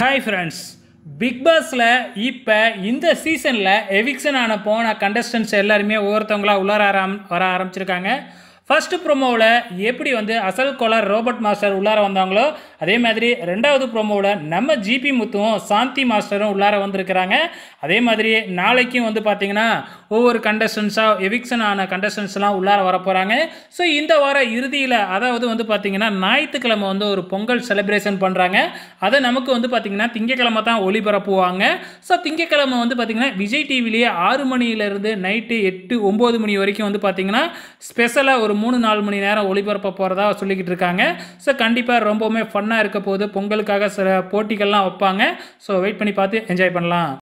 hi friends big பாஸில் இப்போ இந்த சீசனில் எவிக்ஷன் ஆன போன கண்டஸ்டன்ஸ் எல்லாருமே ஒவ்வொருத்தவங்களாக உள்ளார ஆரம் வர ஆரம்பிச்சிருக்காங்க ஃபஸ்ட்டு ப்ரோமோவில் எப்படி வந்து அசல் கோலர் ரோபோட் மாஸ்டர் உள்ளார வந்தாங்களோ அதே மாதிரி ரெண்டாவது ப்ரோமோவில் நம்ம ஜிபி முத்துவும் சாந்தி மாஸ்டரும் உள்ளார வந்திருக்கிறாங்க அதே மாதிரி நாளைக்கும் வந்து பார்த்தீங்கன்னா ஒவ்வொரு கண்டஸ்டன்ஸாக எவிக்ஷன் ஆன கண்டஸ்டன்ஸ்லாம் உள்ளார வர போகிறாங்க ஸோ இந்த வார இறுதியில் அதாவது வந்து பார்த்தீங்கன்னா ஞாயிற்றுக்கிழமை வந்து ஒரு பொங்கல் செலிப்ரேஷன் பண்ணுறாங்க அதை நமக்கு வந்து பார்த்திங்கன்னா திங்கக்கிழமை தான் ஒளிபரப்புவாங்க ஸோ திங்கக்கிழமை வந்து பார்த்திங்கன்னா விஜய் டிவிலேயே ஆறு மணியிலேருந்து நைட்டு எட்டு ஒம்பது மணி வரைக்கும் வந்து பார்த்திங்கன்னா ஸ்பெஷலாக ஒரு மூணு நாலு மணி நேரம் ஒளிபரப்ப போகிறதா சொல்லிக்கிட்டு இருக்காங்க ஸோ கண்டிப்பாக ரொம்பவுமே ஃபன்னாக இருக்க போகுது பொங்கலுக்காக சில போட்டிகள்லாம் வைப்பாங்க ஸோ வெயிட் பண்ணி பார்த்து என்ஜாய் பண்ணலாம்